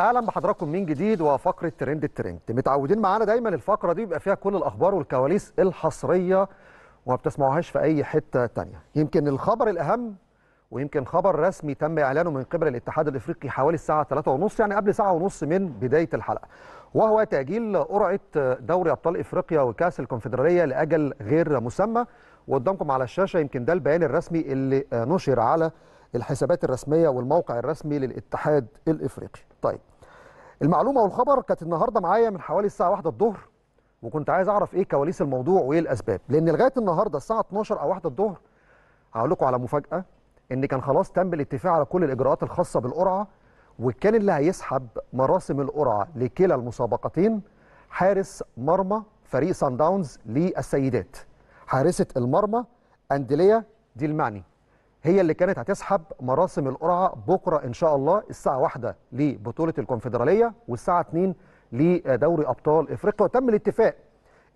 اهلا بحضراتكم من جديد وفقره ترند الترند متعودين معانا دايما الفقره دي بيبقى فيها كل الاخبار والكواليس الحصريه وما بتسمعوهاش في اي حته تانية يمكن الخبر الاهم ويمكن خبر رسمي تم اعلانه من قبل الاتحاد الافريقي حوالي الساعه 3:30 يعني قبل ساعه ونص من بدايه الحلقه وهو تاجيل قرعه دوري ابطال افريقيا وكاس الكونفدراليه لاجل غير مسمى وقدامكم على الشاشه يمكن ده البيان الرسمي اللي نشر على الحسابات الرسميه والموقع الرسمي للاتحاد الافريقي طيب المعلومه والخبر كانت النهارده معايا من حوالي الساعه 1 الظهر وكنت عايز اعرف ايه كواليس الموضوع وايه الاسباب لان لغايه النهارده الساعه 12 او 1 الظهر هقول لكم على مفاجاه ان كان خلاص تم الاتفاق على كل الاجراءات الخاصه بالقرعه وكان اللي هيسحب مراسم القرعه لكلا المسابقتين حارس مرمى فريق سان داونز للسيدات حارسه المرمى اندليا ديلماني هي اللي كانت هتسحب مراسم القرعه بكره ان شاء الله الساعه واحدة لبطوله الكونفدراليه والساعه 2 لدوري ابطال افريقيا وتم الاتفاق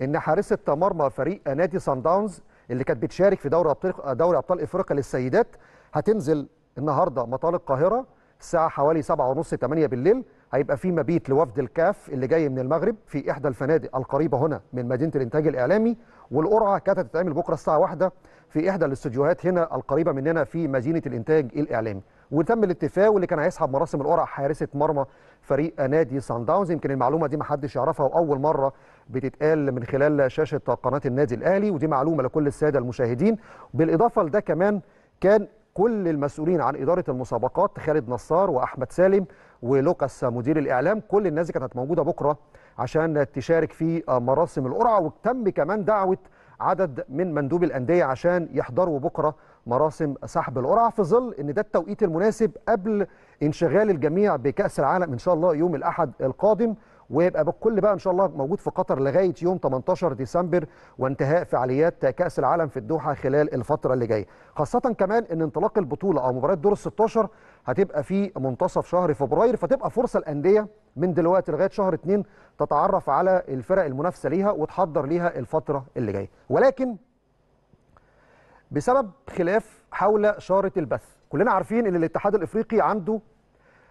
ان حارسه مرمى فريق نادي سان داونز اللي كانت بتشارك في دوري ابطال دوري ابطال افريقيا للسيدات هتنزل النهارده مطار القاهره الساعه حوالي 7:30 8 بالليل هيبقى في مبيت لوفد الكاف اللي جاي من المغرب في احدى الفنادق القريبه هنا من مدينه الانتاج الاعلامي والقرعه كانت هتتعمل بكره الساعه 1 في احدى الاستديوهات هنا القريبه مننا في مدينه الانتاج الاعلامي وتم الاتفاق واللي كان هيسحب مراسم القرعه حارسه مرمى فريق نادي سان داونز يمكن المعلومه دي ما حدش يعرفها واول مره بتتقال من خلال شاشه قناه النادي الاهلي ودي معلومه لكل الساده المشاهدين بالاضافه لده كمان كان كل المسؤولين عن اداره المسابقات خالد نصار واحمد سالم ولوكاس مدير الاعلام كل الناس كانت موجوده بكره عشان تشارك في مراسم القرعه وتم كمان دعوه عدد من مندوب الانديه عشان يحضروا بكره مراسم سحب القرعه في ظل ان ده التوقيت المناسب قبل انشغال الجميع بكاس العالم ان شاء الله يوم الاحد القادم ويبقى الكل بقى ان شاء الله موجود في قطر لغايه يوم 18 ديسمبر وانتهاء فعاليات كاس العالم في الدوحه خلال الفتره اللي جايه خاصه كمان ان انطلاق البطوله او مباراه دور ال 16 هتبقى في منتصف شهر فبراير فتبقى فرصه الانديه من دلوقتي لغايه شهر 2 تتعرف على الفرق المنافسه ليها وتحضر ليها الفتره اللي جايه ولكن بسبب خلاف حول شاره البث كلنا عارفين ان الاتحاد الافريقي عنده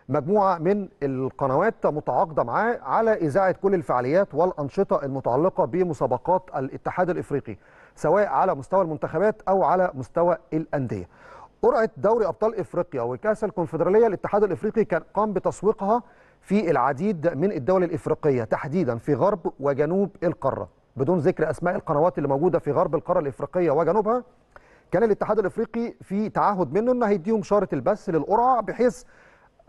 مجموعه من القنوات متعاقده معاه على اذاعه كل الفعاليات والانشطه المتعلقه بمسابقات الاتحاد الافريقي سواء على مستوى المنتخبات او على مستوى الانديه. قرعه دوري ابطال افريقيا وكاس الكونفدراليه الاتحاد الافريقي كان قام بتسويقها في العديد من الدول الافريقيه تحديدا في غرب وجنوب القاره بدون ذكر اسماء القنوات اللي موجوده في غرب القاره الافريقيه وجنوبها كان الاتحاد الافريقي في تعهد منه انه هيديهم شاره البث للقرعه بحيث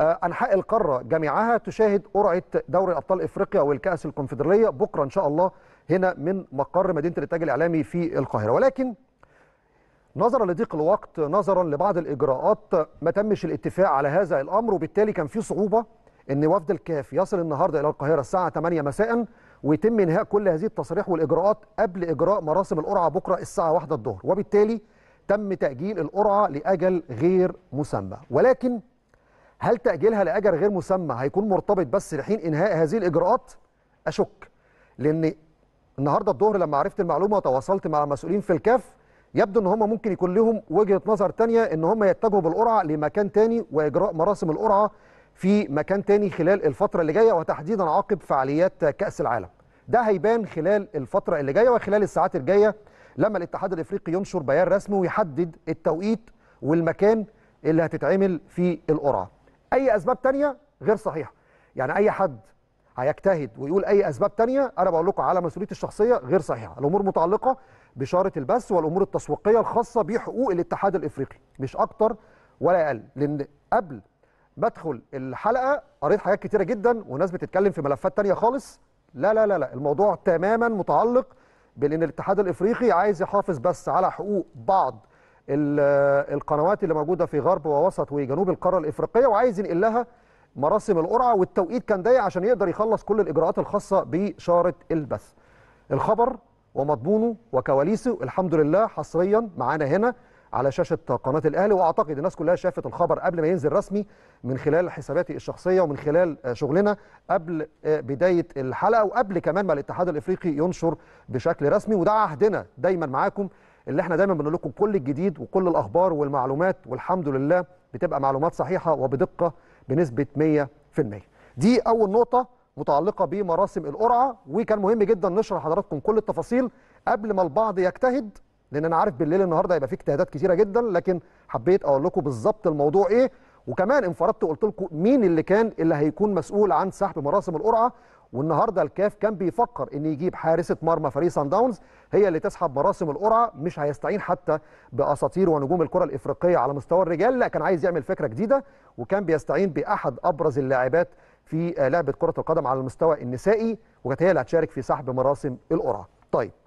آه، انحاء القاره جميعها تشاهد قرعه دوري ابطال افريقيا والكاس الكونفدراليه بكره ان شاء الله هنا من مقر مدينه الانتاج الاعلامي في القاهره ولكن نظرا لضيق الوقت نظرا لبعض الاجراءات ما تمش الاتفاق على هذا الامر وبالتالي كان في صعوبه ان وفد الكاف يصل النهارده الى القاهره الساعه 8 مساء ويتم انهاء كل هذه التصاريح والاجراءات قبل اجراء مراسم القرعه بكره الساعه 1 الظهر وبالتالي تم تاجيل القرعه لاجل غير مسمى ولكن هل تاجيلها لاجل غير مسمى هيكون مرتبط بس لحين انهاء هذه الاجراءات اشك لان النهارده الظهر لما عرفت المعلومه وتواصلت مع مسؤولين في الكاف يبدو ان هم ممكن يكون لهم وجهه نظر تانية ان هم يتجهوا بالقرعه لمكان تاني واجراء مراسم القرعه في مكان تاني خلال الفتره اللي جايه وتحديدا عقب فعاليات كاس العالم ده هيبان خلال الفتره اللي جايه وخلال الساعات الجايه لما الاتحاد الافريقي ينشر بيان رسمي ويحدد التوقيت والمكان اللي هتتعمل فيه القرعه اي اسباب تانية غير صحيحه يعني اي حد هيجتهد ويقول اي اسباب تانية انا بقول لكم على مسؤوليتي الشخصيه غير صحيحه الامور متعلقه بشاره البث والامور التسويقيه الخاصه بحقوق الاتحاد الافريقي مش اكتر ولا اقل لان قبل ما ادخل الحلقه قريت حاجات كتيره جدا وناس بتتكلم في ملفات تانية خالص لا لا لا لا الموضوع تماما متعلق بان الاتحاد الافريقي عايز يحافظ بس على حقوق بعض القنوات اللي موجوده في غرب ووسط وجنوب القاره الافريقيه وعايز ينقل لها مراسم القرعه والتوقيت كان ضيق عشان يقدر يخلص كل الاجراءات الخاصه بشاره البث. الخبر ومضمونه وكواليسه الحمد لله حصريا معانا هنا على شاشه قناه الاهلي واعتقد الناس كلها شافت الخبر قبل ما ينزل رسمي من خلال حساباتي الشخصيه ومن خلال آه، شغلنا قبل آه، بدايه الحلقه وقبل كمان ما الاتحاد الافريقي ينشر بشكل رسمي وده عهدنا دايما معاكم اللي احنا دايما بنقول لكم كل الجديد وكل الاخبار والمعلومات والحمد لله بتبقى معلومات صحيحه وبدقه بنسبه 100% دي اول نقطه متعلقه بمراسم القرعه وكان مهم جدا نشرح لحضراتكم كل التفاصيل قبل ما البعض يجتهد لان انا عارف بالليل النهارده هيبقى فيه اجتهادات كثيره جدا لكن حبيت اقول لكم بالظبط الموضوع ايه وكمان انفردت وقلت لكم مين اللي كان اللي هيكون مسؤول عن سحب مراسم القرعه والنهارده الكاف كان بيفكر ان يجيب حارسه مرمى فريق سان داونز هي اللي تسحب مراسم القرعه مش هيستعين حتى باساطير ونجوم الكره الافريقيه على مستوى الرجال لا كان عايز يعمل فكره جديده وكان بيستعين باحد ابرز اللاعبات في لعبه كره القدم على المستوى النسائي وكانت هي اللي هتشارك في سحب مراسم القرعه طيب